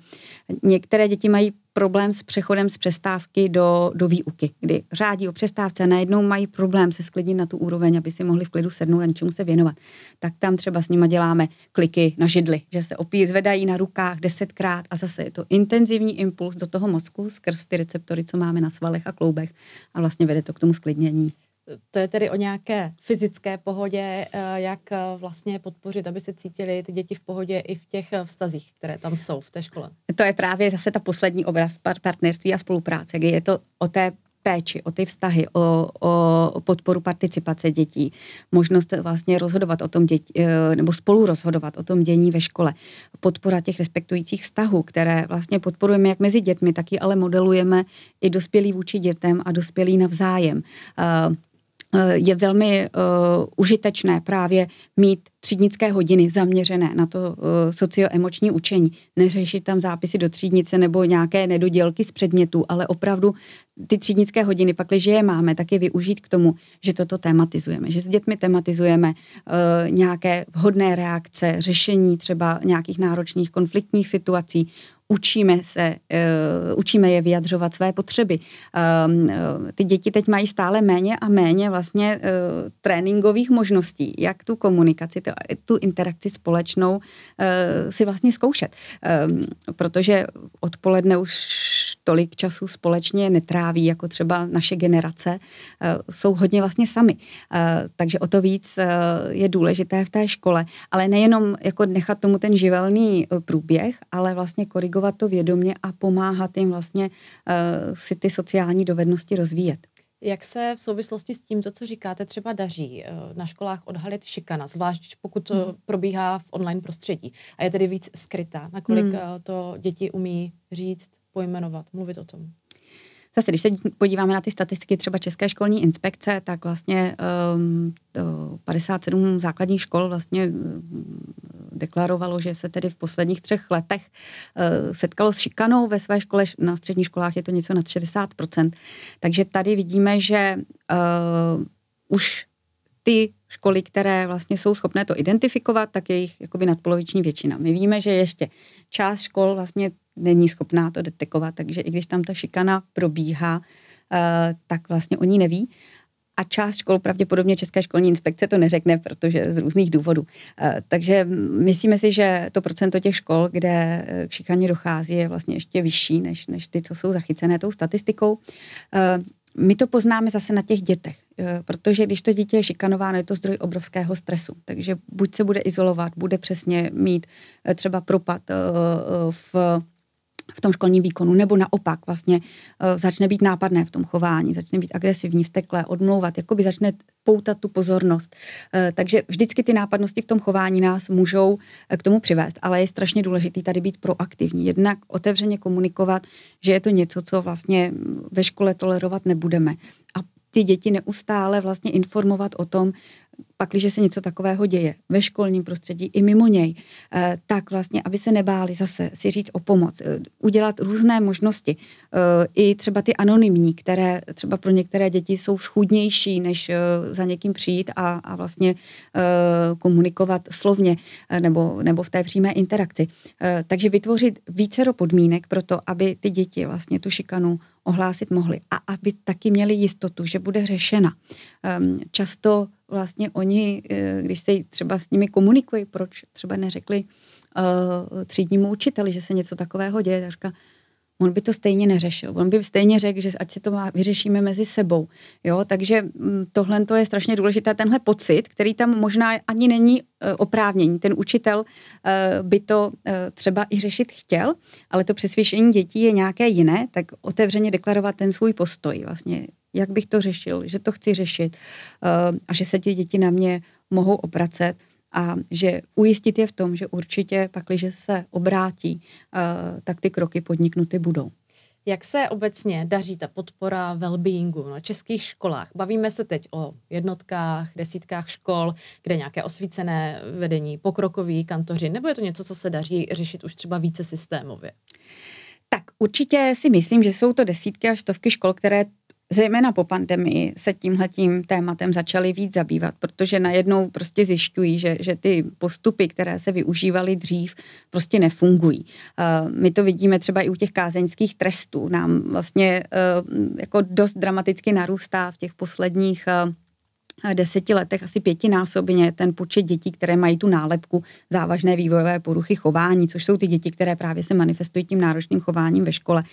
Některé děti mají problém s přechodem z přestávky do, do výuky, kdy řádí o přestávce a najednou mají problém se sklidnit na tu úroveň, aby si mohli v klidu sednout a něčemu se věnovat. Tak tam třeba s nima děláme kliky na židli, že se opí zvedají na rukách desetkrát a zase je to intenzivní impuls do toho mozku skrz ty receptory, co máme na svalech a kloubech a vlastně vede to k tomu sklidnění to je tedy o nějaké fyzické pohodě, eh, jak eh, vlastně podpořit, aby se cítili ty děti v pohodě i v těch eh, vztazích, které tam jsou v té škole. To je právě zase ta poslední obraz partnerství a spolupráce, kdy je to o té péči, o ty vztahy, o, o podporu participace dětí, možnost vlastně rozhodovat o tom děti, nebo spolu rozhodovat o tom dění ve škole, podpora těch respektujících vztahů, které vlastně podporujeme jak mezi dětmi, tak i ale modelujeme i dospělí vůči dětem a dospělí navzájem. Uh, Eh, je velmi uh, užitečné právě mít třídnické hodiny zaměřené na to uh, socioemoční učení. Neřešit tam zápisy do třídnice nebo nějaké nedodělky z předmětů, ale opravdu ty třídnické hodiny, pakliže je máme, tak je využít k tomu, že toto tematizujeme, že s dětmi tematizujeme uh, nějaké vhodné reakce, řešení třeba nějakých náročných konfliktních situací, učíme se, uh, učíme je vyjadřovat své potřeby. Um, ty děti teď mají stále méně a méně vlastně uh, tréninkových možností, jak tu komunikaci, tu, tu interakci společnou uh, si vlastně zkoušet. Um, protože odpoledne už tolik času společně netráví, jako třeba naše generace, eh, jsou hodně vlastně sami. Eh, takže o to víc eh, je důležité v té škole, ale nejenom jako nechat tomu ten živelný průběh, ale vlastně korigovat to vědomě a pomáhat jim vlastně si ty sociální dovednosti rozvíjet. Jak se v souvislosti s tím, to, co říkáte, třeba daří na školách odhalit šikana, zvlášť pokud to hmm. probíhá v online prostředí a je tedy víc skrytá, nakolik hmm. to děti umí říct? pojmenovat, mluvit o tom. Zase, když se podíváme na ty statistiky třeba České školní inspekce, tak vlastně um, ehm, 57 základních škol vlastně ehm, deklarovalo, že se tedy v posledních třech letech uh, setkalo s šikanou ve své škole, na středních školách je to něco nad 60%. Takže tady vidíme, že uh, už ty školy, které vlastně jsou schopné to identifikovat, tak je jich jakoby nadpoloviční většina. My víme, že ještě část škol vlastně není schopná to detekovat, takže i když tam ta šikana probíhá, eh, tak vlastně oni neví. A část škol, pravděpodobně České školní inspekce to neřekne, protože z různých důvodů. Eh, takže myslíme si, že to procento těch škol, kde eh, k šikaně dochází, je vlastně ještě vyšší než, než ty, co jsou zachycené tou statistikou. My to poznáme zase na těch dětech, protože když to dítě je šikanováno, je to zdroj obrovského stresu. Takže buď se bude izolovat, bude přesně mít třeba propad v v tom školním výkonu, nebo naopak vlastně uh, začne být nápadné v tom chování, začne být agresivní, vsteklé, odmlouvat, jakoby začne poutat tu pozornost. Uh, takže vždycky ty nápadnosti v tom chování nás můžou eh, k tomu přivést, ale je strašně důležitý tady být proaktivní, jednak otevřeně komunikovat, že je to něco, co vlastně ve škole tolerovat nebudeme. A ty děti neustále vlastně informovat o tom, pak, když se něco takového děje ve školním prostředí i mimo něj, eh, tak vlastně, aby se nebáli zase si říct o pomoc, eh, udělat různé možnosti, eh, i třeba ty anonymní, které třeba pro některé děti jsou schudnější, než za někým přijít a, a vlastně komunikovat slovně nebo, nebo v té přímé interakci. Takže vytvořit více podmínek pro to, aby ty děti vlastně tu šikanu ohlásit mohly a aby taky měli jistotu, že bude řešena. Ehm, často vlastně oni, eh, když se třeba s nimi komunikují, proč třeba neřekli uh, třídnímu učiteli, že se něco takového děje, tak říká, on by to stejně neřešil. On by stejně řekl, že ať se to má, vyřešíme mezi sebou. Jo, takže mm, tohle to je strašně důležité, tenhle pocit, který tam možná ani není eh, oprávnění. Ten učitel by to třeba i řešit chtěl, ale to přesvědčení dětí je nějaké jiné, tak otevřeně deklarovat ten svůj postoj. Vlastně jak bych to řešil, že to chci řešit eh, a že se ty děti na mě mohou obracet a že ujistit je v tom, že určitě pak, když se obrátí, eh, tak ty kroky podniknuty budou. Jak se obecně daří ta podpora wellbeingu na českých školách? Bavíme se teď o jednotkách, desítkách škol, kde nějaké osvícené vedení, pokrokoví kantoři, nebo je to něco, co se daří řešit už třeba více systémově? Tak určitě si myslím, že jsou to desítky a stovky škol, které zejména po pandemii se tímhletím tématem začaly víc zabývat, protože najednou prostě zjišťují, že, že ty postupy, které se využívaly dřív, prostě nefungují. Eh, my to vidíme třeba i u těch kázeňských trestů. Nám vlastně eh, jako dost dramaticky narůstá v těch posledních eh, deseti letech asi pětinásobně ten počet dětí, které mají tu nálepku závažné vývojové poruchy chování, což jsou ty děti, které právě se manifestují tím náročným chováním ve škole.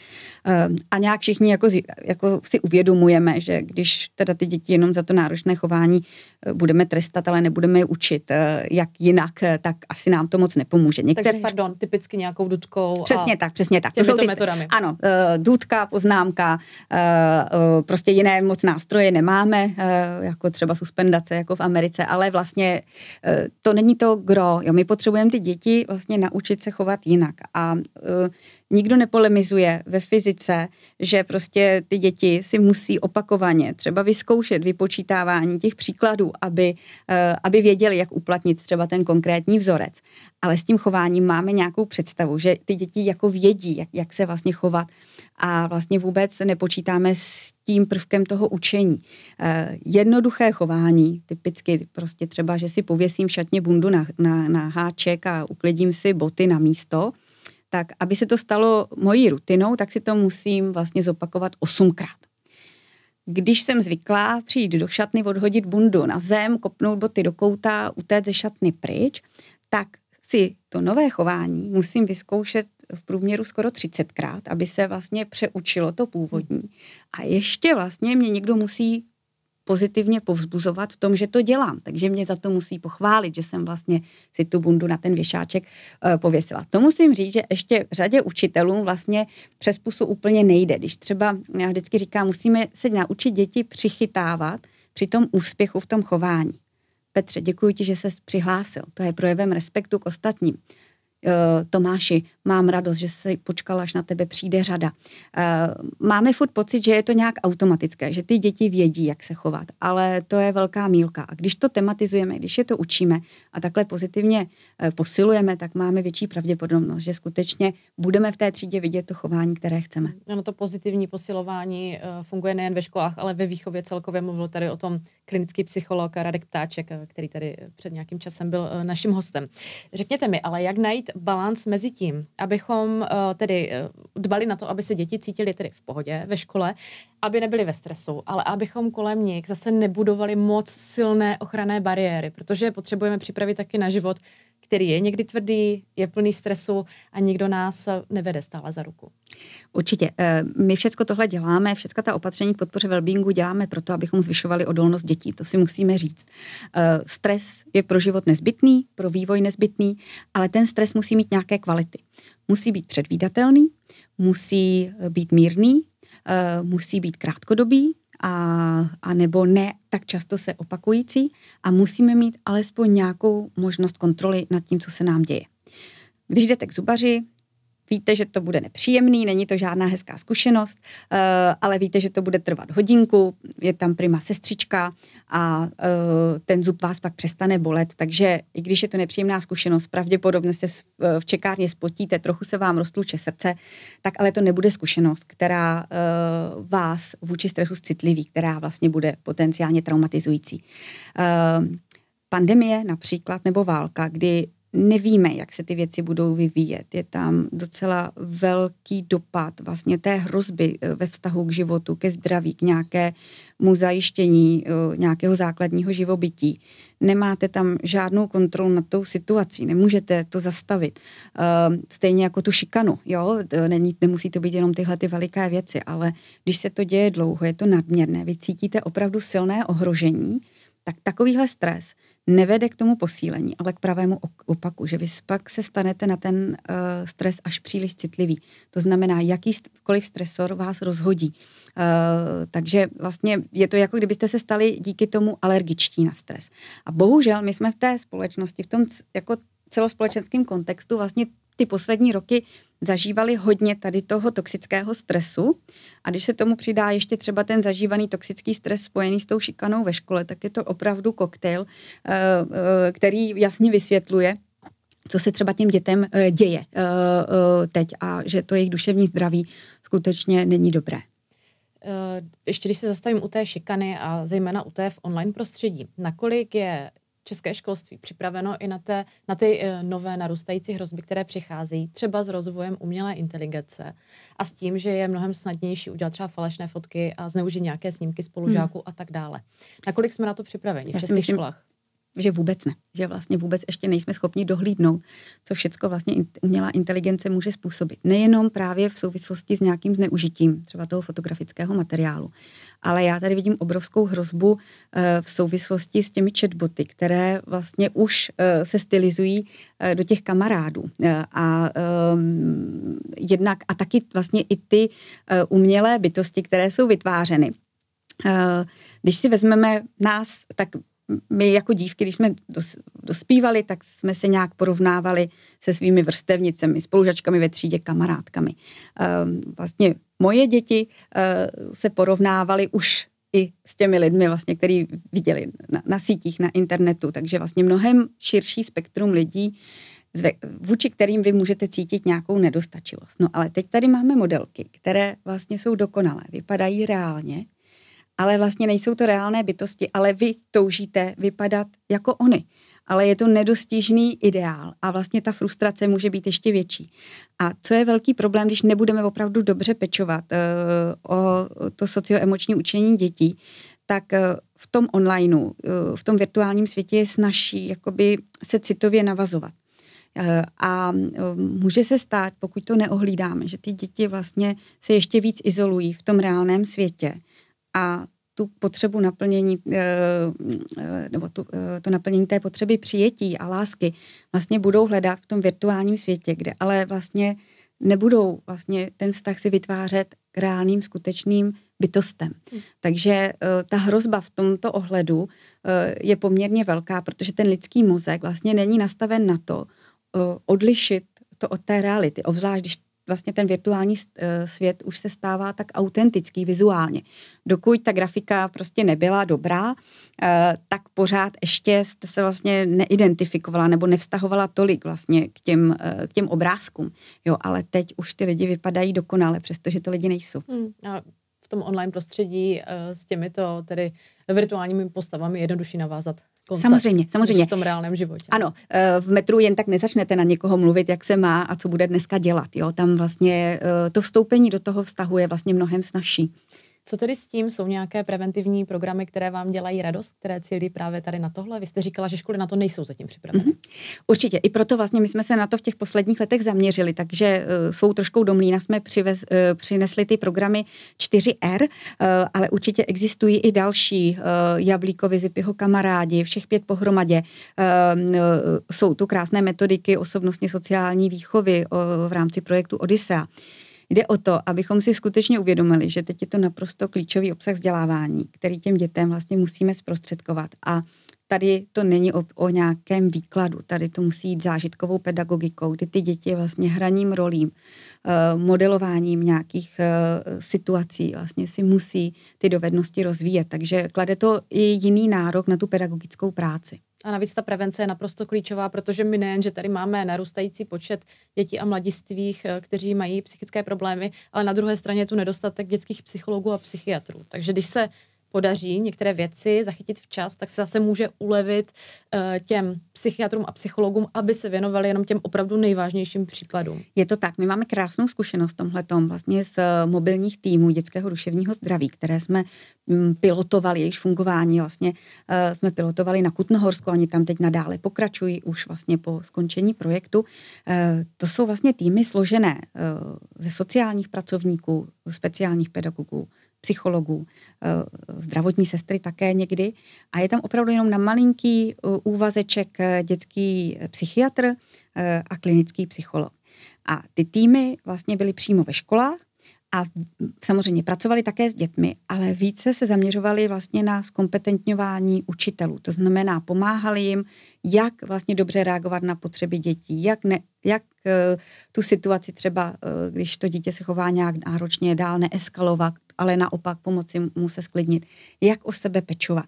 Ehm, a nějak všichni jako, jako si uvědomujeme, že když teda ty děti jenom za to náročné chování eh, budeme trestat, ale nebudeme je učit eh, jak jinak, eh, tak asi nám to moc nepomůže. Některé... Takže pardon, typicky nějakou dudkou. Přesně tak, přesně tak. To jsou ty... metodami. Ano, dudka, poznámka, prostě jiné moc nástroje nemáme, jako třeba třeba suspendace jako v Americe, ale vlastně eh, to není to gro. Jo, my potřebujeme ty děti vlastně naučit se chovat jinak. A eh, nikdo nepolemizuje ve fyzice, že prostě ty děti si musí opakovaně třeba vyzkoušet vypočítávání těch příkladů, aby, eh, aby věděli, jak uplatnit třeba ten konkrétní vzorec. Ale s tím chováním máme nějakou představu, že ty děti jako vědí, jak, jak se vlastně chovat a vlastně vůbec nepočítáme s tím prvkem toho učení. Eh, jednoduché chování, typicky prostě třeba, že si pověsím v šatně bundu na, na, na háček a uklidím si boty na místo – tak aby se to stalo mojí rutinou, tak si to musím vlastně zopakovat osmkrát. Když jsem zvyklá přijít do šatny, odhodit bundu na zem, kopnout boty do kouta, utéct ze šatny pryč, tak si to nové chování musím vyzkoušet v průměru skoro 30krát, aby se vlastně přeučilo to původní. A ještě vlastně mě někdo musí pozitivně povzbuzovat v tom, že to dělám. Takže mě za to musí pochválit, že jsem vlastně si tu bundu na ten věšáček e, pověsila. To musím říct, že ještě řadě učitelům vlastně přes pusu úplně nejde. Když třeba, já vždycky říkám, musíme se naučit děti přichytávat při tom úspěchu v tom chování. Petře, děkuji ti, že se přihlásil. To je projevem respektu k ostatním. E, Tomáši, mám radost, že se počkala, až na tebe přijde řada. Eh, máme furt pocit, že je to nějak automatické, že ty děti vědí, jak se chovat, ale to je velká mílka. A když to tematizujeme, když je to učíme a takhle pozitivně eh, posilujeme, tak máme větší pravděpodobnost, že skutečně budeme v té třídě vidět to chování, které chceme. Ano, to pozitivní posilování eh, funguje nejen ve školách, ale ve výchově celkově. Mluvil tady o tom klinický psycholog Radek Ptáček, který tady před nějakým časem byl naším hostem. Řekněte mi, ale jak najít balans mezi tím, abychom uh, tedy eh, dbali na to, aby se děti cítily tedy v pohodě ve škole, aby nebyly ve stresu, ale abychom kolem nich zase nebudovali moc silné ochranné bariéry, protože potřebujeme připravit taky na život který je někdy tvrdý, je plný stresu a nikdo nás nevede stále za ruku. Určitě. Eh, my všechno tohle děláme, všechna ta opatření k podpoře wellbeingu děláme proto, abychom zvyšovali odolnost dětí. To si musíme říct. Eh, stres je pro život nezbytný, pro vývoj nezbytný, ale ten stres musí mít nějaké kvality. Musí být předvídatelný, musí být mírný, eh, musí být krátkodobý, a, a nebo ne tak často se opakující a musíme mít alespoň nějakou možnost kontroly nad tím, co se nám děje. Když jdete k zubaři, Víte, že to bude nepříjemný, není to žádná hezká zkušenost, eh, ale víte, že to bude trvat hodinku, je tam prima sestřička a eh, ten zub vás pak přestane bolet, takže i když je to nepříjemná zkušenost, pravděpodobně se v eh, čekárně spotíte, trochu se vám roztluče srdce, tak ale to nebude zkušenost, která vás vůči stresu citliví, která vlastně bude potenciálně traumatizující pandemie například nebo válka, kdy nevíme, jak se ty věci budou vyvíjet. Je tam docela velký dopad vlastně té hrozby eh, ve vztahu k životu, ke zdraví, k nějakému zajištění eh, nějakého základního živobytí. Nemáte tam žádnou kontrolu nad tou situací, nemůžete to zastavit. Eh, stejně jako tu šikanu, jo, Není, nemusí to být jenom tyhle ty veliké věci, ale když se to děje dlouho, je to nadměrné, vy cítíte opravdu silné ohrožení, tak takovýhle stres nevede k tomu posílení, ale k pravému opaku, že vy pak se stanete na ten uh, stres až příliš citlivý. To znamená, jakýkoliv stresor vás rozhodí. Uh, takže vlastně je to jako kdybyste se stali díky tomu alergičtí na stres. A bohužel my jsme v té společnosti, v tom jako celospolečenském kontextu vlastně ty poslední roky zažívali hodně tady toho toxického stresu a když se tomu přidá ještě třeba ten zažívaný toxický stres spojený s tou šikanou ve škole, tak je to opravdu koktejl, eh, eh, který jasně vysvětluje, co se třeba těm dětem eh, děje teď a že to jejich duševní zdraví skutečně není dobré ještě když se zastavím u té šikany a zejména u té v online prostředí, nakolik je české školství připraveno i na, té, na ty eh, nové narůstající hrozby, které přicházejí, třeba s rozvojem umělé inteligence a s tím, že je mnohem snadnější udělat třeba falešné fotky a zneužít nějaké snímky spolužáků hmm. a tak dále. Nakolik jsme na to připraveni v českých myslím, školách? že vůbec ne, že vlastně vůbec ještě nejsme schopni dohlídnout, co všechno vlastně umělá inteligence může způsobit. Nejenom právě v souvislosti s nějakým zneužitím třeba toho fotografického materiálu, ale já tady vidím obrovskou hrozbu eh, v souvislosti s těmi chatboty, které vlastně už eh, se stylizují eh, do těch kamarádů. A ehm, jednak a taky vlastně i ty umělé bytosti, které jsou vytvářeny. Když si vezmeme nás, tak my jako dívky, když jsme dospívali, tak jsme se nějak porovnávali se svými vrstevnicemi, spolužačkami ve třídě, kamarádkami. Ehm, vlastně moje děti eh, se porovnávaly už i s těmi lidmi, vlastně, který viděli na, na sítích, na internetu. Takže vlastně mnohem širší spektrum lidí, vůči kterým vy můžete cítit nějakou nedostačivost. No ale teď tady máme modelky, které vlastně jsou dokonalé, vypadají reálně, ale vlastně nejsou to reálné bytosti, ale vy toužíte vypadat jako oni ale je to nedostižný ideál a vlastně ta frustrace může být ještě větší. A co je velký problém, když nebudeme opravdu dobře pečovat uh, o to socioemoční učení dětí, tak uh, v tom onlineu, uh, v tom virtuálním světě je snaží jakoby se citově navazovat. A může se stát, pokud to neohlídáme, že ty děti vlastně se ještě víc izolují v tom reálném světě a tu potřebu naplnění, eh, eh, nebo tu, eh, to naplnění té potřeby přijetí a lásky vlastně budou hledat v tom virtuálním světě, kde ale vlastně nebudou vlastně ten vztah si vytvářet k reálným, skutečným bytostem. Hm. Takže ta hrozba v tomto ohledu je poměrně velká, protože ten lidský mozek vlastně není nastaven na to odlišit to od té reality, obzvlášť když vlastně ten virtuální eh, svět už se stává tak autentický vizuálně. Dokud ta grafika prostě nebyla dobrá, eh, tak pořád ještě jste se vlastně neidentifikovala nebo nevztahovala tolik vlastně k těm, eh, k těm obrázkům. Jo, ale teď už ty lidi vypadají dokonale, přestože to lidi nejsou. Hmm, a v tom online prostředí s těmito tedy virtuálními postavami je jednodušší navázat kontakt. Samozřejmě, samozřejmě. V tom reálném životě. Ano, eh, v metru jen tak nezačnete na někoho mluvit, jak se má a co bude dneska dělat. Jo? Tam vlastně eh, to vstoupení do toho vztahu je vlastně mnohem snažší. Co tedy s tím? Jsou nějaké preventivní programy, které vám dělají radost, které cílí právě tady na tohle? Vy jste říkala, že školy na to nejsou zatím připraveny. Mm-hmm. Určitě. I proto vlastně my jsme se na to v těch posledních letech zaměřili, takže uh, jsou trošku do mlína, jsme přivez, uh, přinesli ty programy 4R, uh, eh, ale určitě existují i další. Uh, Jablíkovi, Zipiho kamarádi, všech pět pohromadě. Uh, jsou tu krásné metodiky osobnostně sociální výchovy uh, v rámci projektu Odyssea. Uh, Jde o to, abychom si skutečně uvědomili, že teď je to naprosto klíčový obsah vzdělávání, který těm dětem vlastně musíme zprostředkovat. A tady to není o, o nějakém výkladu, tady to musí jít zážitkovou pedagogikou, kdy ty děti vlastně hraním rolím, eh, modelováním nějakých eh, situací vlastně si musí ty dovednosti rozvíjet. Takže klade to i jiný nárok na tu pedagogickou práci. A navíc ta prevence je naprosto klíčová, protože my nejen, že tady máme narůstající počet dětí a mladistvých, eh, kteří mají psychické problémy, ale na druhé straně je tu nedostatek dětských psychologů a psychiatrů. Takže když se podaří některé věci zachytit včas, tak se zase může ulevit eh, těm psychiatrům a psychologům, aby se věnovali jenom těm opravdu nejvážnějším případům. Je to tak. My máme krásnou zkušenost tomhle tomhletom vlastně z eh, mobilních týmů dětského duševního zdraví, které jsme mm, pilotovali, jejich fungování vlastně eh, jsme pilotovali na Kutnohorsku, oni tam teď nadále pokračují už vlastně po skončení projektu. to jsou vlastně týmy složené ze sociálních pracovníků, speciálních pedagogů, psychologů, eh, zdravotní sestry také někdy. A je tam opravdu jenom na malinký eh, úvazeček eh, dětský psychiatr a klinický psycholog. A ty týmy vlastně byly přímo ve školách a samozřejmě pracovali také s dětmi, ale více se zaměřovali vlastně na zkompetentňování učitelů. To znamená, pomáhali jim, jak vlastně dobře reagovat na potřeby dětí, jak, ne, jak tu situaci třeba, když to dítě se chová nějak náročně, dál neeskalovat ale naopak pomoci mu se sklidnit. Jak o sebe pečovat.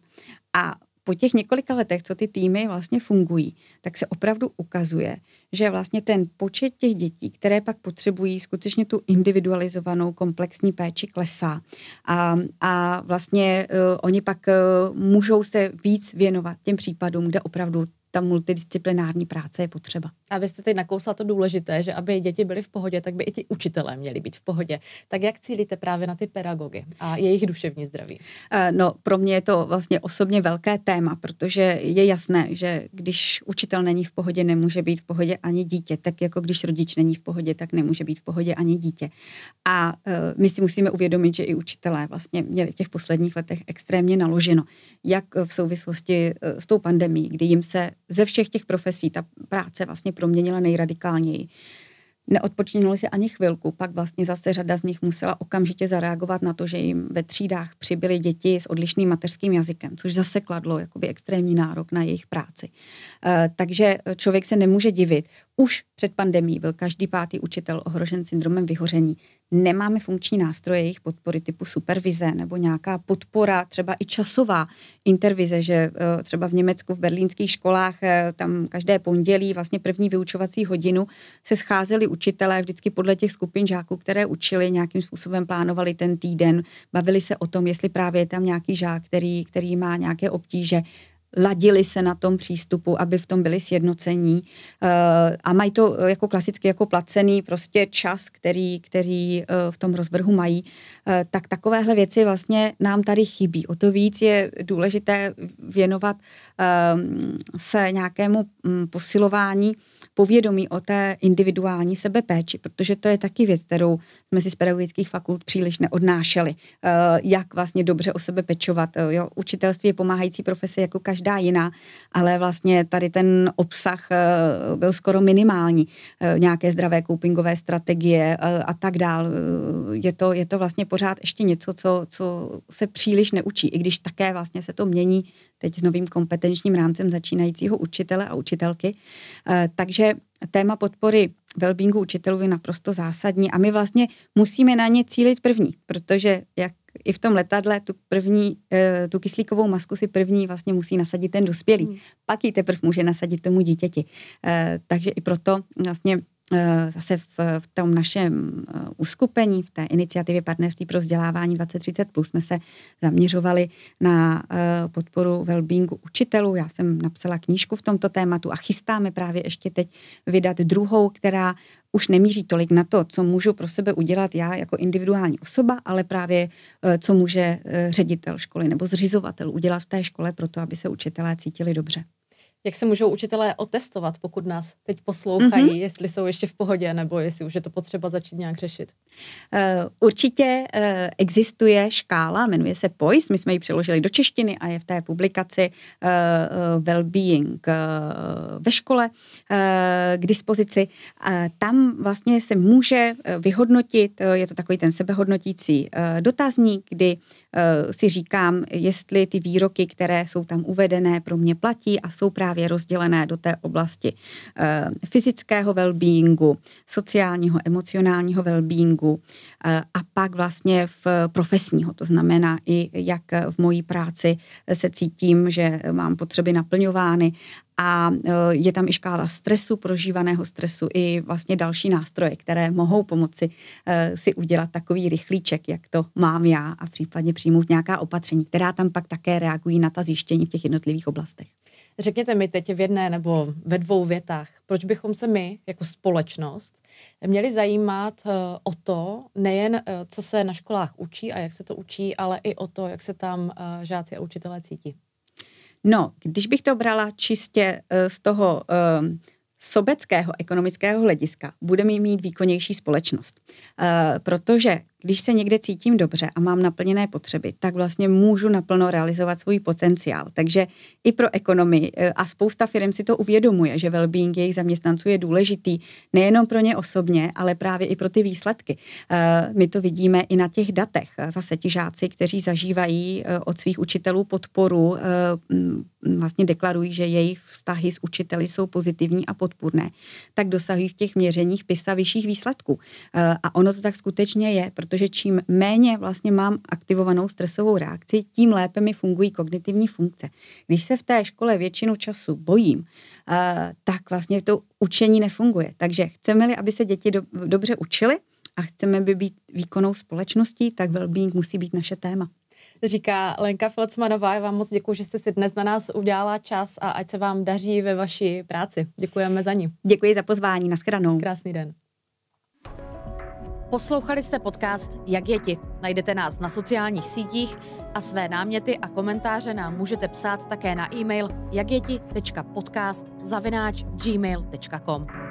A po těch několika letech, co ty týmy vlastně fungují, tak se opravdu ukazuje, že vlastně ten počet těch dětí, které pak potřebují skutečně tu individualizovanou komplexní péči klesá. A, a vlastně uh, oni pak uh, můžou se víc věnovat těm případům, kde opravdu ta multidisciplinární práce je potřeba. A vy jste teď nakousla to důležité, že aby děti byly v pohodě, tak by i ti učitelé měli být v pohodě. Tak jak cílíte právě na ty pedagogy a jejich duševní zdraví? Eh, no, pro mě je to vlastně osobně velké téma, protože je jasné, že když učitel není v pohodě, nemůže být v pohodě ani dítě. Tak jako když rodič není v pohodě, tak nemůže být v pohodě ani dítě. A eh, my si musíme uvědomit, že i učitelé vlastně měli v těch posledních letech extrémně naloženo, jak v souvislosti eh, s tou pandemí, kdy jim se ze všech těch profesí ta práce vlastně proměnila nejradikálněji. Neodpočinuli si ani chvilku, pak vlastně zase řada z nich musela okamžitě zareagovat na to, že jim ve třídách přibyly děti s odlišným mateřským jazykem, což zase kladlo jakoby extrémní nárok na jejich práci. E, takže člověk se nemůže divit. Už před pandemí byl každý pátý učitel ohrožen syndromem vyhoření nemáme funkční nástroje jejich podpory typu supervize nebo nějaká podpora, třeba i časová intervize, že eh, třeba v Německu v berlínských školách eh, tam každé pondělí vlastně první vyučovací hodinu se scházeli učitelé vždycky podle těch skupin žáků, které učili, nějakým způsobem plánovali ten týden, bavili se o tom, jestli právě je tam nějaký žák, který, který má nějaké obtíže ladili se na tom přístupu, aby v tom byli sjednocení eh, a mají to eh, jako klasicky jako placený prostě čas, který, který eh, v tom rozvrhu mají, tak takovéhle věci vlastně nám tady chybí. O to víc je důležité věnovat ehm, se nějakému mm, posilování povědomí o té individuální sebepéči, protože to je taky věc, kterou jsme si z pedagogických fakult příliš neodnášeli. Eh, jak vlastně dobře o sebe pečovat. Eh, jo? Učitelství je pomáhající profese jako každá jiná, ale vlastně tady ten obsah eh, byl skoro minimální. Nějaké zdravé koupingové strategie a tak dál. Je to, je to vlastně pořád ještě něco, co, co se příliš neučí, i když také vlastně se to mění teď s novým kompetenčním rámcem začínajícího učitele a učitelky. Eh, takže téma podpory wellbeingu učitelů je naprosto zásadní a my vlastně musíme na ně cílit první, protože jak i v tom letadle tu první, eh, tu kyslíkovou masku si první vlastně musí nasadit ten dospělý. Hmm. Pak ji teprve může nasadit tomu dítěti. Eh, takže i proto vlastně Eh, zase v, v tom našem eh, uskupení, v té iniciativě Partnerství pro vzdělávání 2030 plus jsme se zaměřovali na eh, podporu wellbeingu učitelů. Já jsem napsala knížku v tomto tématu a chystáme právě ještě teď vydat druhou, která už nemíří tolik na to, co můžu pro sebe udělat já jako individuální osoba, ale právě co může ředitel školy nebo zřizovatel udělat v té škole pro to, aby se učitelé cítili dobře. Jak se můžou učitelé otestovat, pokud nás teď poslouchají, mm-hmm. jestli jsou ještě v pohodě, nebo jestli už je to potřeba začít nějak řešit? Eh, určitě eh, existuje škála, jmenuje se POIS, my jsme ji přeložili do češtiny a je v té publikaci eh, Wellbeing ve škole k dispozici. Tam vlastně se může vyhodnotit, je to takový ten sebehodnotící dotazník, kdy Eh, si říkám, jestli ty výroky, které jsou tam uvedené, pro mě platí a jsou právě rozdělené do té oblasti eh, fyzického wellbeingu, sociálního, emocionálního wellbeingu eh, a pak vlastně v profesního, to znamená i jak v mojí práci se cítím, že mám potřeby naplňovány a e, je tam i škála stresu, prožívaného stresu i vlastně další nástroje, které mohou pomoci e, si udělat takový rychlíček, jak to mám já a případně přijmout nějaká opatření, která tam pak také reagují na ta zjištění v těch jednotlivých oblastech. Řekněte mi teď v jedné nebo ve dvou větách, proč bychom se my jako společnost měli zajímat e, o to, nejen co se na školách učí a jak se to učí, ale i o to, jak se tam žáci a učitelé cítí. No, když bych to brala čistě eh, z toho ehm, sobeckého ekonomického hlediska budeme mít výkonnější společnost. Eh, protože když se někde cítím dobře a mám naplněné potřeby, tak vlastně můžu naplno realizovat svůj potenciál. Takže i pro ekonomii e, a spousta firm si to uvědomuje, že well-being jejich zaměstnanců je důležitý nejenom pro ně osobně, ale právě i pro ty výsledky. E, my to vidíme i na těch datech. E, zase ti žáci, kteří zažívají od svých učitelů podporu, vlastně deklarují, že jejich vztahy s učiteli jsou pozitivní a podpůrné, tak dosahují v těch měřeních PISA vyšších výsledků. A ono to tak skutečně je, protože protože čím méně vlastně mám aktivovanou stresovou reakci, tím lépe mi fungují kognitivní funkce. Když se v té škole většinu času bojím, eh, tak vlastně to učení nefunguje. Takže chceme-li, aby se děti do, dobře učili a chceme by být výkonnou společností, tak wellbeing musí být naše téma. Říká Lenka Flocmanová, já vám moc děkuji, že jste si dnes na nás udělala čas a ať se vám daří ve vaší práci. Děkujeme za ní. Děkuji za pozvání, nashledanou. Krásný den. Poslouchali jste podcast Jak je ti? Najdete nás na sociálních sítích a své náměty a komentáře nám můžete psát také na e-mail jakjeti.podcast zavináč gmail.com.